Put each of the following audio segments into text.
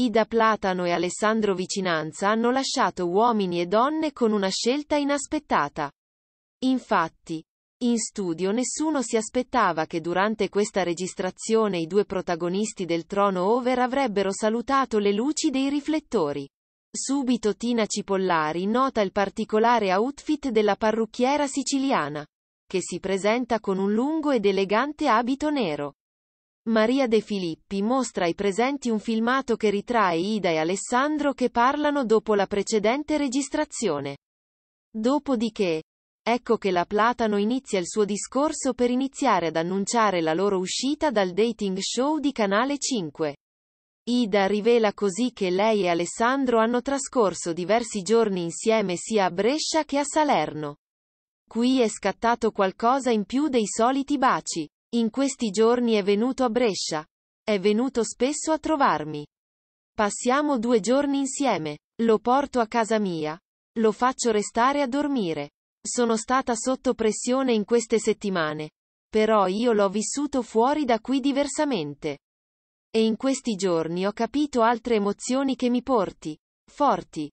Ida Platano e Alessandro Vicinanza hanno lasciato uomini e donne con una scelta inaspettata. Infatti, in studio nessuno si aspettava che durante questa registrazione i due protagonisti del trono over avrebbero salutato le luci dei riflettori. Subito Tina Cipollari nota il particolare outfit della parrucchiera siciliana, che si presenta con un lungo ed elegante abito nero. Maria De Filippi mostra ai presenti un filmato che ritrae Ida e Alessandro che parlano dopo la precedente registrazione. Dopodiché, ecco che la Platano inizia il suo discorso per iniziare ad annunciare la loro uscita dal dating show di Canale 5. Ida rivela così che lei e Alessandro hanno trascorso diversi giorni insieme sia a Brescia che a Salerno. Qui è scattato qualcosa in più dei soliti baci. In questi giorni è venuto a Brescia. È venuto spesso a trovarmi. Passiamo due giorni insieme. Lo porto a casa mia. Lo faccio restare a dormire. Sono stata sotto pressione in queste settimane. Però io l'ho vissuto fuori da qui diversamente. E in questi giorni ho capito altre emozioni che mi porti. Forti.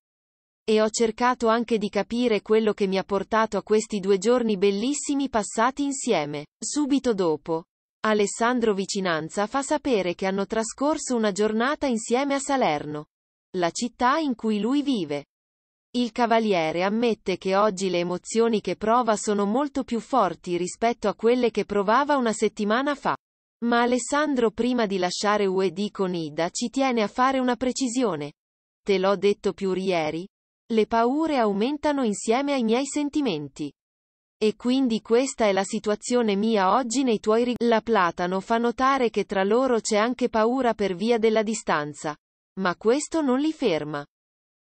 E ho cercato anche di capire quello che mi ha portato a questi due giorni bellissimi passati insieme. Subito dopo. Alessandro Vicinanza fa sapere che hanno trascorso una giornata insieme a Salerno. La città in cui lui vive. Il cavaliere ammette che oggi le emozioni che prova sono molto più forti rispetto a quelle che provava una settimana fa. Ma Alessandro prima di lasciare UED con Ida ci tiene a fare una precisione. Te l'ho detto più ieri, le paure aumentano insieme ai miei sentimenti. E quindi questa è la situazione mia oggi nei tuoi rig. La Platano fa notare che tra loro c'è anche paura per via della distanza. Ma questo non li ferma.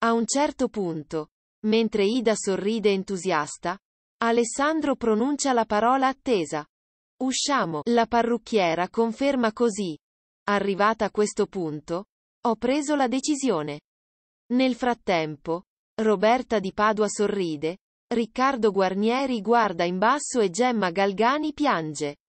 A un certo punto, mentre Ida sorride entusiasta, Alessandro pronuncia la parola attesa. Usciamo. La parrucchiera conferma così. Arrivata a questo punto, ho preso la decisione. Nel frattempo, Roberta di Padua sorride, Riccardo Guarnieri guarda in basso e Gemma Galgani piange.